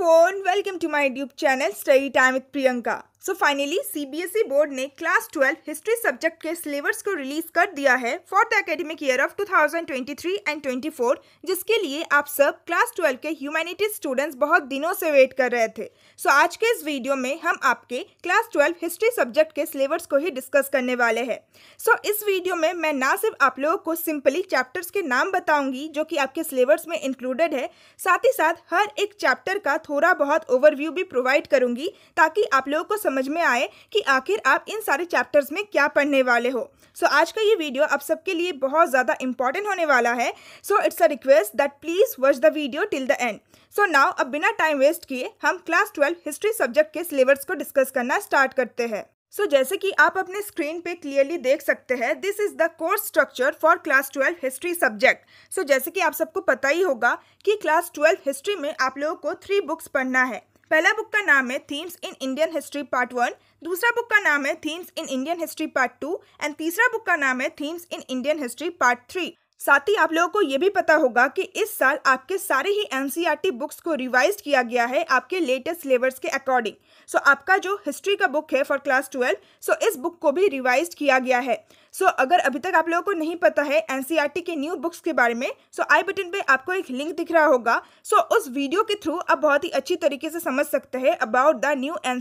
everyone, welcome to my YouTube channel Study Time with Priyanka. So finally CBSE board ने class twelve history subject के syllabus को release कर दिया है for the academic year of 2023 and 24 जिसके लिए आप सब क्लास ट्वेल्व के ह्यूमैनिटीज स्टूडेंट्स बहुत दिनों से वेट कर रहे थे सो so, आज के इस वीडियो में हम आपके क्लास ट्वेल्व हिस्ट्री सब्जेक्ट के सिलेबस को ही डिस्कस करने वाले हैं सो so, इस वीडियो में मैं ना सिर्फ आप लोगों को सिंपली चैप्टर्स के नाम बताऊंगी जो कि आपके सिलेबस में इंक्लूडेड है साथ ही साथ हर एक चैप्टर का थोड़ा बहुत ओवरव्यू भी प्रोवाइड करूंगी ताकि आप लोगों को समझ में आए कि आखिर आप इन सारे चैप्टर्स में क्या पढ़ने वाले हो सो so, आज का ये वीडियो आप सबके लिए बहुत ज़्यादा इंपॉर्टेंट होने वाला है so it's a request that please watch the video till the end so now अब बिना टाइम वेस्ट किए हम क्लास ट्वेल्व हिस्ट्री सब्जेक्ट के सिलेबस को डिस्कस करना स्टार्ट करते हैं सो so, जैसे कि आप अपने स्क्रीन पे क्लियरली देख सकते हैं this is the course structure for class twelve history subject so जैसे कि आप सबको पता ही होगा कि क्लास ट्वेल्व हिस्ट्री में आप लोगों को थ्री बुक्स पढ़ना है पहला बुक का नाम है themes in Indian history part one दूसरा बुक का नाम है themes in Indian history part two and तीसरा बुक का नाम है themes in Indian history part three साथ ही आप लोगों को ये भी पता होगा कि इस साल आपके सारे ही एन बुक्स e को रिवाइज किया गया है आपके लेटेस्ट सिलेबस के अकॉर्डिंग सो so, आपका जो हिस्ट्री का बुक है फॉर क्लास ट्वेल्व सो इस बुक को भी रिवाइज किया गया है सो so, अगर अभी तक आप लोगों को नहीं पता है एन e के न्यू बुक्स के बारे में सो आई बटन पे आपको एक लिंक दिख रहा होगा सो so, उस वीडियो के थ्रू आप बहुत ही अच्छी तरीके से समझ सकते हैं about the new N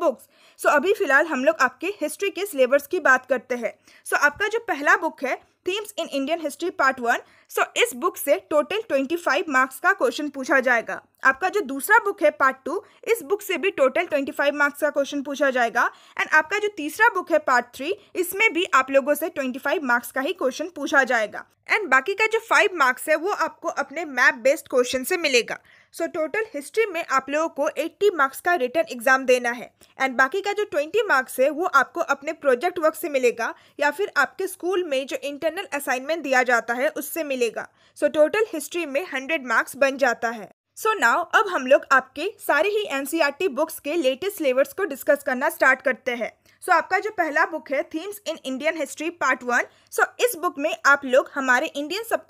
books so अभी फिलहाल हम लोग आपके हिस्ट्री के सिलेबस की बात करते हैं सो so, आपका जो पहला बुक है themes in Indian history part one so इस बुक से टोटल ट्वेंटी फाइव मार्क्स का क्वेश्चन पूछा जाएगा आपका जो दूसरा बुक है पार्ट टू इस बुक से भी टोटल ट्वेंटी फाइव मार्क्स का क्वेश्चन पूछा जाएगा एंड आपका जो तीसरा बुक है पार्ट थ्री इसमें भी आप लोगों से ट्वेंटी फाइव मार्क्स का ही क्वेश्चन पूछा जाएगा एंड बाकी का जो फाइव मार्क्स है वो आपको अपने मैप बेस्ड क्वेश्चन से मिलेगा सो टोटल हिस्ट्री में आप लोगों को 80 मार्क्स का रिटर्न एग्जाम देना है एंड बाकी का जो 20 मार्क्स है वो आपको अपने प्रोजेक्ट वर्क से मिलेगा या फिर आपके स्कूल में जो इंटरनल असाइनमेंट दिया जाता है उससे मिलेगा सो टोटल हिस्ट्री में 100 मार्क्स बन जाता है सो so नाउ अब हम लोग आपके सारे ही एन बुक्स e के लेटेस्ट सिलेबस को डिस्कस करना स्टार्ट करते हैं सो so, आपका जो पहला बुक है themes in Indian history part one so इस बुक में आप लोग हमारे इंडियन सब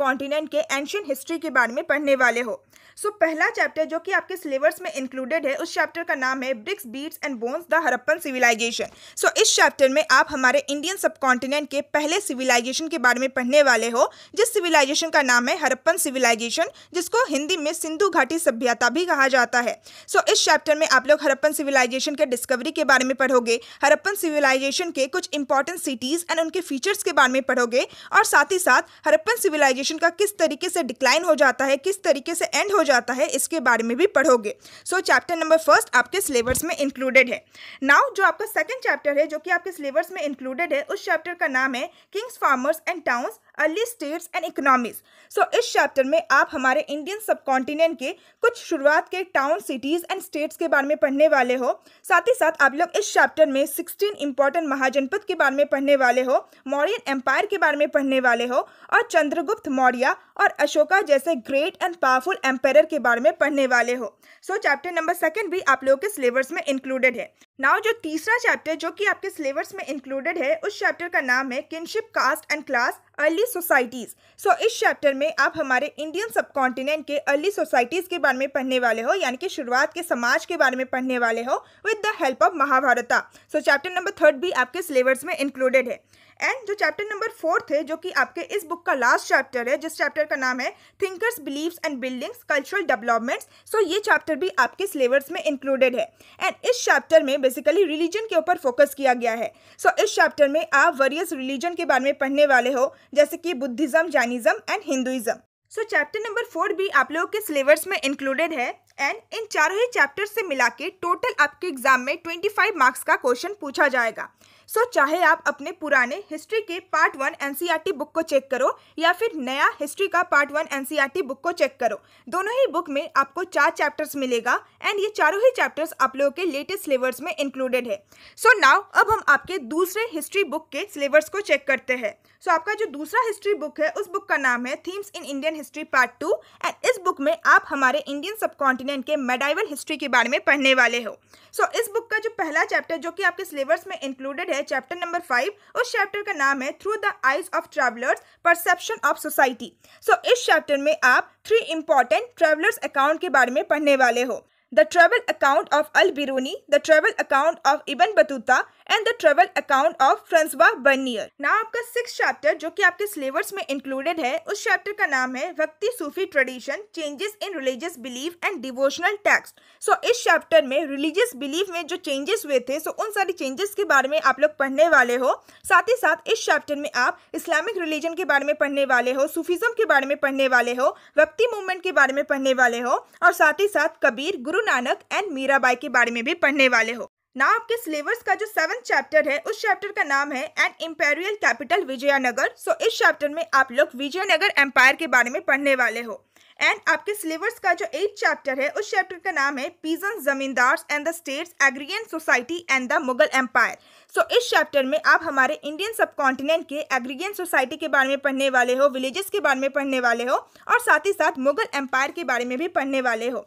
के एंशियन हिस्ट्री के बारे में पढ़ने वाले हो सो so, पहला चैप्टर जो कि आपके सिलेबस में इंक्लूडेड है उस चैप्टर का नाम है bricks beads and bones the Harappan civilisation so इस चैप्टर में आप हमारे इंडियन सब कॉन्टिनेंट के पहले सिविलाइजेशन के बारे में पढ़ने वाले हो जिस सिविलाइजेशन का नाम है हरप्पन सिविलाइजेशन जिसको हिंदी में सिंधु घाटी सभ्यता भी कहा जाता है सो so, इस चैप्टर में आप लोग हरप्पन सिविलाइजेशन के डिस्कवरी के बारे में पढ़ोगे हरप्पन सिविलाइजेशन के कुछ इंपॉर्टेंट सिटीज एंड उनके फीचर्स के बारे में पढ़ोगे और साथ ही साथ हरप्पन सिविलाइजेशन का किस तरीके से डिक्लाइन हो जाता है किस तरीके से एंड हो जाता है इसके बारे में भी पढ़ोगे सो चैप्टर नंबर फर्स्ट आपके सिलेबस में इंक्लूडेड है नाउ जो आपका सेकेंड चैप्टर है जो कि आपके सिलेबस में इंक्लूडेड है उस चैप्टर का नाम है kings farmers and towns early states and economies so इस चैप्टर में आप हमारे इंडियन सब कॉन्टिनेंट के कुछ शुरुआत के टाउन सिटीज़ एंड स्टेट्स के बारे में पढ़ने वाले हो साथ ही साथ आप लोग इस चैप्टर में सिक्सटीन इंपॉर्टेंट महाजनपद के बारे में पढ़ने वाले हो मौर्यन एम्पायर के बारे में पढ़ने वाले हो और चंद्रगुप्त मौर्य और अशोका जैसे ग्रेट एंड पावरफुल एम्पायर के बारे में पढ़ने वाले हो सो चैप्टर नंबर सेकेंड भी आप लोगों के सिलेबस में इंक्लूडेड है नाउ जो तीसरा चैप्टर जो कि आपके सिलेबस में इंक्लूडेड है उस चैप्टर का नाम है kinship caste and class early societies so इस चैप्टर में आप हमारे इंडियन सब कॉन्टिनेंट के अर्ली सोसाइटीज़ के बारे में पढ़ने वाले हो यानी कि शुरुआत के समाज के बारे में पढ़ने वाले हो with the help of Mahabharata so chapter number third भी आपके सिलेबस में इंक्लूडेड है एंड जो चैप्टर नंबर फोर्थ है जो कि आपके इस बुक का लास्ट चैप्टर है जिस चैप्टर का नाम है thinkers beliefs and buildings cultural developments so ये चैप्टर भी आपके सिलेबस में इंक्लूडेड है एंड इस चैप्टर में बेसिकली रिलीजन के ऊपर फोकस किया गया है सो so, इस चैप्टर में आप वरियस रिलीजन के बारे में पढ़ने वाले हो जैसे कि Buddhism Jainism and Hinduism so chapter number four भी आप लोगों के सिलेबस में इंक्लूडेड है एंड इन चारों ही चैप्टर से मिला के टोटल आपके एग्जाम में ट्वेंटी फाइव मार्क्स का क्वेश्चन पूछा जाएगा सो so, चाहे आप अपने पुराने हिस्ट्री के पार्ट वन एनसीईआरटी बुक को चेक करो या फिर नया हिस्ट्री का पार्ट वन एनसीईआरटी बुक को चेक करो दोनों ही बुक में आपको चार चैप्टर्स मिलेगा एंड ये चारों ही चैप्टर्स आप लोगों के लेटेस्ट सिलेबस में इंक्लूडेड है सो so, नाउ अब हम आपके दूसरे हिस्ट्री बुक के सिलेबस को चेक करते हैं सो so, आपका जो दूसरा हिस्ट्री बुक है उस बुक का नाम है themes in Indian history part two and इस बुक में आप हमारे इंडियन सब कॉन्टिनेंट के मेडाइवल हिस्ट्री के बारे में पढ़ने वाले हो सो so, इस बुक का जो पहला चैप्टर जो कि आपके सिलेबस में इंक्लूडेड है है चैप्टर नंबर फाइव उस चैप्टर का नाम है through the eyes of travellers perception of society so इस चैप्टर में आप थ्री इंपॉर्टेंट ट्रेवलर्स अकाउंट के बारे में पढ़ने वाले हो the travel account of Al Biruni the travel account of Ibn Battuta and the travel account of Francois Bernier now आपका सिक्स चैप्टर जो कि आपके सिलेबस में इंक्लूडेड है उस चैप्टर का नाम है व्यक्ति Sufi tradition changes in religious belief and devotional text so इस चैप्टर में रिलीजियस बिलीफ में जो चेंजेस हुए थे सो so उन सारी चेंजेस के बारे में आप लोग पढ़ने वाले हो साथ ही साथ इस चैप्टर में आप इस्लामिक रिलीजन के बारे में पढ़ने वाले हो सूफिज्म के बारे में पढ़ने वाले हो व्यक्ति मूवमेंट के बारे में पढ़ने वाले हो और साथ ही साथ कबीर गुरु नानक एंड मीराबाई के बारे में भी पढ़ने वाले हो ना आपके सिलेबस का जो सेवन चैप्टर है उस चैप्टर का नाम है an imperial capital Vijayanagar so इस चैप्टर में आप लोग विजयनगर एम्पायर के बारे में पढ़ने वाले हो एंड आपके सिलेबस का जो एट चैप्टर है उस चैप्टर का नाम है peasants zamindars and the states agrarian society and the Mughal empire so इस चैप्टर में आप हमारे इंडियन सब कॉन्टिनेंट के एग्रीयन सोसाइटी के बारे में पढ़ने वाले हो विलेजेस के बारे में पढ़ने वाले हो और साथ ही साथ मुगल एम्पायर के बारे में भी पढ़ने वाले हो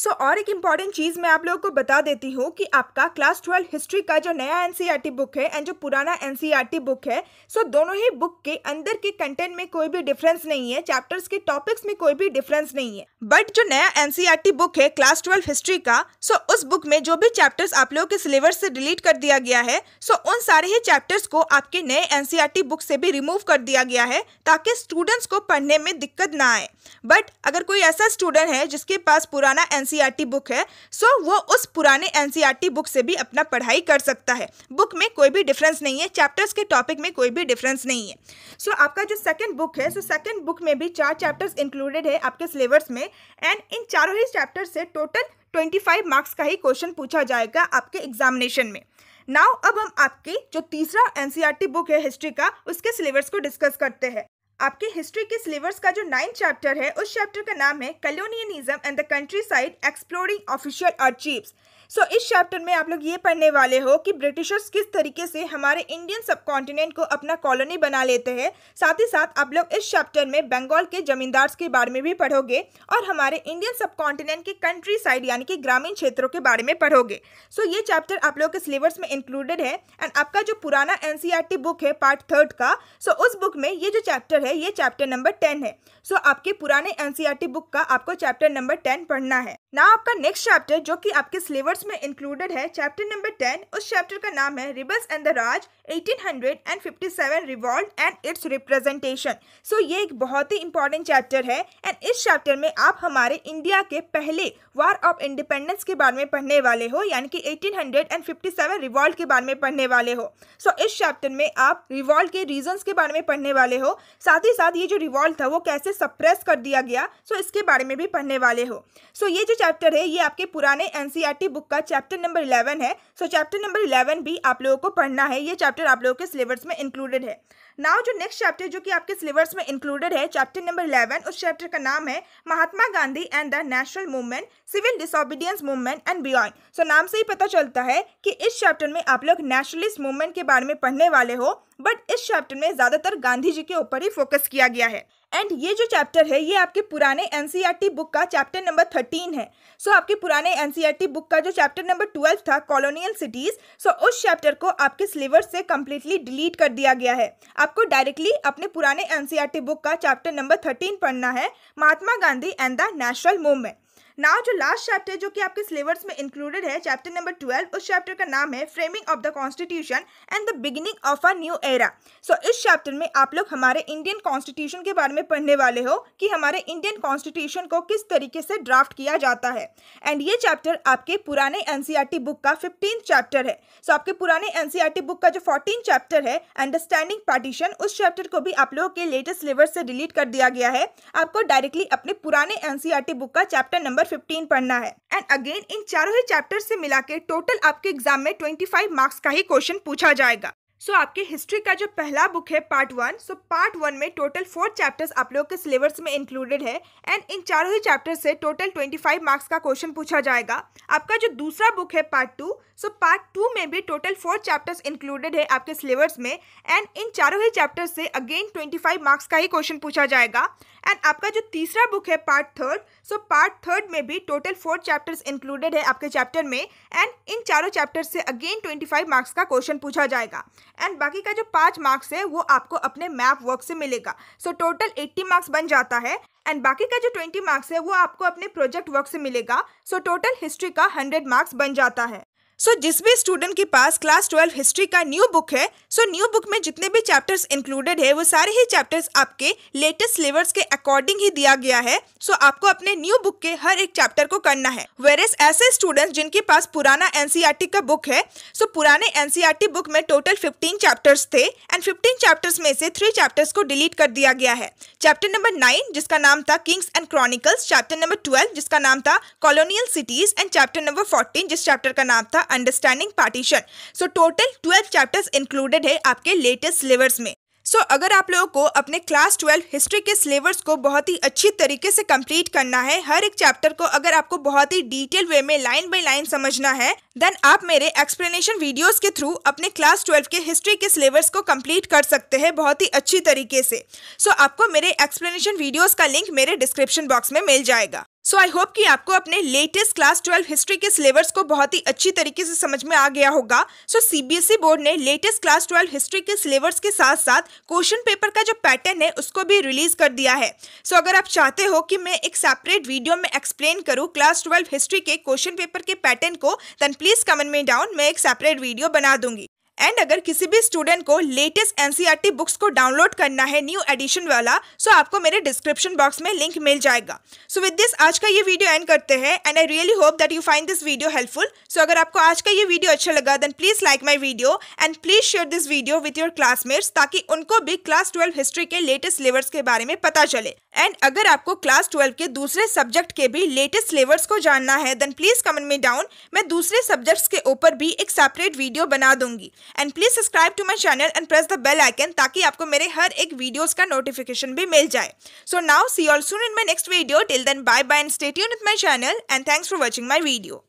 सो so, और एक इम्पॉर्टेंट चीज़ मैं आप लोगों को बता देती हूँ कि आपका क्लास ट्वेल्व हिस्ट्री का जो नया एन बुक e है एंड जो पुराना एन बुक e है सो so दोनों ही बुक के अंदर के कंटेंट में कोई भी डिफरेंस नहीं है चैप्टर्स के टॉपिक्स में कोई भी डिफरेंस नहीं है बट जो नया एन बुक e है क्लास ट्वेल्व हिस्ट्री का सो so उस बुक में जो भी चैप्टर्स आप लोगों के सिलेबस से डिलीट कर दिया गया है सो so उन सारे ही चैप्टर्स को आपके नए एन बुक से भी रिमूव कर दिया गया है ताकि स्टूडेंट्स को पढ़ने में दिक्कत ना आए बट अगर कोई ऐसा स्टूडेंट है जिसके पास पुराना एन एनसीईआरटी बुक है सो वो उस पुराने एनसीईआरटी बुक से भी अपना पढ़ाई कर सकता है बुक में कोई भी डिफरेंस नहीं है चैप्टर्स के टॉपिक में कोई भी डिफरेंस नहीं है सो so, आपका जो सेकेंड बुक है सो सेकेंड बुक में भी चार चैप्टर्स इंक्लूडेड है आपके सिलेबस में एंड इन चारों ही चैप्टर से टोटल ट्वेंटी फाइव मार्क्स का ही क्वेश्चन पूछा जाएगा आपके एग्जामिनेशन में नाउ अब हम आपके जो तीसरा एनसीईआरटी बुक है हिस्ट्री का उसके सिलेबस को डिस्कस करते हैं आपके हिस्ट्री के सिलेबस का जो नाइन्थ चैप्टर है उस चैप्टर का नाम है colonialism and the countryside exploring official archives so so, इस चैप्टर में आप लोग ये पढ़ने वाले हो कि ब्रिटिशर्स किस तरीके से हमारे इंडियन सब कॉन्टिनेंट को अपना कॉलोनी बना लेते हैं साथ ही साथ आप लोग इस चैप्टर में बंगाल के जमींदार्स के बारे में भी पढ़ोगे और हमारे इंडियन सब कॉन्टिनेंट के कंट्री साइड यानी कि ग्रामीण क्षेत्रों के बारे में पढ़ोगे सो so, ये चैप्टर आप लोग के सिलेबस में इंक्लूडेड है एंड आपका जो पुराना एन बुक e है पार्ट थर्ड का सो so, उस बुक में ये जो चैप्टर है ये चैप्टर नंबर टेन है सो so, आपके पुराने एन बुक e का आपको चैप्टर नंबर टेन पढ़ना है ना आपका नेक्स्ट चैप्टर जो कि आपके सिलेबस में इंक्लूडेड है चैप्टर नंबर टेन उस चैप्टर का नाम है rebels and the Raj 1857 revolt and its representation so ये एक बहुत ही इंपॉर्टेंट चैप्टर है एंड इस चैप्टर में आप हमारे इंडिया के पहले वार ऑफ इंडिपेंडेंस के बारे में पढ़ने वाले हो यानी कि 1857 रिवॉल्ट के बारे में पढ़ने वाले हो सो so, इस चैप्टर में आप रिवॉल्ट के रीजन्स के बारे में पढ़ने वाले हो साथ ही साथ ये जो रिवॉल्ट था वो कैसे सप्रेस कर दिया गया सो so, इसके बारे में भी पढ़ने वाले हो सो so, ये जो चैप्टर है ये आपके पुराने एनसीईआरटी बुक e का चैप्टर नंबर इलेवन है सो चैप्टर नंबर इलेवन भी आप लोगों को पढ़ना है ये चैप्टर आप लोगों के सिलेबस में इंक्लूडेड है नाउ जो नेक्स्ट चैप्टर जो कि आपके सिलेबस में इंक्लूडेड है चैप्टर नंबर इलेवन उस चैप्टर का नाम है Mahatma Gandhi and the national movement civil disobedience movement and beyond so नाम से ही पता चलता है कि इस चैप्टर में आप लोग नेशनलिस्ट मूवमेंट के बारे में पढ़ने वाले हो बट इस चैप्टर में ज़्यादातर गांधी जी के ऊपर ही फोकस किया गया है एंड ये जो चैप्टर है ये आपके पुराने एन बुक e का चैप्टर नंबर थर्टीन है सो so, आपके पुराने एन बुक e का जो चैप्टर नंबर ट्वेल्व था कॉलोनियल सिटीज़ सो उस चैप्टर को आपके सिलेबस से कम्प्लीटली डिलीट कर दिया गया है आपको डायरेक्टली अपने पुराने एन बुक e का चैप्टर नंबर थर्टीन पढ़ना है Mahatma Gandhi and the national movement now जो लास्ट चैप्टर जो कि आपके सिलेबस में इंक्लूडेड है चैप्टर नंबर ट्वेल्व उस चैप्टर का नाम है framing of the constitution and the beginning of a new era so इस चैप्टर में आप लोग हमारे इंडियन कॉन्स्टिट्यूशन के बारे में पढ़ने वाले हो कि हमारे इंडियन कॉन्स्टिट्यूशन को किस तरीके से ड्राफ्ट किया जाता है एंड ये चैप्टर आपके पुराने एन बुक e का फिफ्टीन चैप्टर है सो so, आपके पुराने एन बुक e का जो फोर्टीन चैप्टर है अंडरस्टैंडिंग पार्टीशन उस चैप्टर को भी आप लोगों के लेटेस्ट सिलेबस से डिलीट कर दिया गया है आपको डायरेक्टली अपने पुराने एन बुक e का चैप्टर नंबर फिफ्टीन पढ़ना है एंड अगेन इन चारों ही चैप्टर से मिला के टोटल आपके एग्जाम में ट्वेंटी फाइव मार्क्स का ही क्वेश्चन पूछा जाएगा सो so, आपके हिस्ट्री का जो पहला बुक है part one so part one में टोटल फोर चैप्टर्स आप लोगों के सिलेबस में इंक्लूडेड है एंड इन चारों ही चैप्टर से टोटल ट्वेंटी फाइव मार्क्स का क्वेश्चन पूछा जाएगा आपका जो दूसरा बुक है part two so part two में भी टोटल फोर चैप्टर्स इंक्लूडेड है आपके सिलेबस में एंड इन चारों ही चैप्टर से अगेन 25 मार्क्स का ही क्वेश्चन पूछा जाएगा एंड आपका जो तीसरा बुक है part third so part third में भी टोटल फोर चैप्टर्स इंक्लूडेड है आपके चैप्टर में एंड इन चारों चैप्टर से अगेन ट्वेंटी फाइव मार्क्स का क्वेश्चन पूछा जाएगा एंड बाकी का जो पाँच मार्क्स है वो आपको अपने मैप वर्क से मिलेगा सो टोटल एट्टी मार्क्स बन जाता है एंड बाकी का जो ट्वेंटी मार्क्स है वो आपको अपने प्रोजेक्ट वर्क से मिलेगा सो टोटल हिस्ट्री का हंड्रेड मार्क्स बन जाता है सो so, जिस भी स्टूडेंट के पास क्लास ट्वेल्व हिस्ट्री का न्यू बुक है सो न्यू बुक में जितने भी चैप्टर्स इंक्लूडेड है वो सारे ही चैप्टर्स आपके लेटेस्ट सिलेबस के अकॉर्डिंग ही दिया गया है सो so, आपको अपने न्यू बुक के हर एक चैप्टर को करना है एस ऐसे स्टूडेंट जिनके पास पुराना एनसीआरटी e का बुक है सो so, पुराने एनसीआरटी बुक e में टोटल फिफ्टीन चैप्टर्स थे एंड फिफ्टीन चैप्टर्स में से थ्री चैप्टर्स को डिलीट कर दिया गया है चैप्टर नंबर नाइन जिसका नाम था kings and chronicles chapter number twelve जिसका नाम था colonial cities and chapter number fourteen जिस चैप्टर का नाम था understanding partition so total twelve chapters included है आपके लेटेस्ट सिलेबस में सो so, अगर आप लोगों को अपने क्लास ट्वेल्व हिस्ट्री के सिलेबस को बहुत ही अच्छी तरीके से कंप्लीट करना है हर एक चैप्टर को अगर आपको बहुत ही डिटेल वे में लाइन बाय लाइन समझना है देन आप मेरे एक्सप्लेनेशन वीडियोस के थ्रू अपने क्लास ट्वेल्व के हिस्ट्री के सिलेबस को कंप्लीट कर सकते हैं बहुत ही अच्छी तरीके से सो so, आपको मेरे एक्सप्लेनेशन वीडियोज़ का लिंक मेरे डिस्क्रिप्शन बॉक्स में मिल जाएगा सो आई होप कि आपको अपने लेटेस्ट क्लास ट्वेल्व हिस्ट्री के सिलेबस को बहुत ही अच्छी तरीके से समझ में आ गया होगा सो सीबीएसई बोर्ड ने लेटेस्ट क्लास ट्वेल्व हिस्ट्री के सिलेबस के साथ साथ क्वेश्चन पेपर का जो पैटर्न है उसको भी रिलीज कर दिया है सो so, अगर आप चाहते हो कि मैं एक सेपरेट वीडियो में एक्सप्लेन करूँ क्लास ट्वेल्व हिस्ट्री के क्वेश्चन पेपर के पैटर्न को देन प्लीज कमेंट में डाउन मैं एक सेपरेट वीडियो बना दूंगी एंड अगर किसी भी स्टूडेंट को लेटेस्ट एनसीईआरटी बुक्स को डाउनलोड करना है न्यू एडिशन वाला सो आपको मेरे डिस्क्रिप्शन बॉक्स में लिंक मिल जाएगा सो विद दिस आज का ये वीडियो एंड करते हैं and I really hope that you find this video helpful so अगर आपको आज का ये वीडियो अच्छा लगा then please like my video and please share this video with your classmates ताकि उनको भी क्लास ट्वेल्व हिस्ट्री के लेटेस्ट सिलेबस के बारे में पता चले एंड अगर आपको क्लास ट्वेल्व के दूसरे सब्जेक्ट के भी लेटेस्ट सिलेबस को जानना है देन प्लीज कमेंट में डाउन मैं दूसरे सब्जेक्ट्स के ऊपर भी एक सेपरेट वीडियो बना दूंगी and please subscribe to my channel and press the bell icon ताकि आपको मेरे हर एक वीडियोज़ का नोटिफिकेशन भी मिल जाए so now see all soon in my next video till then bye bye and stay यून with my channel and thanks for watching my video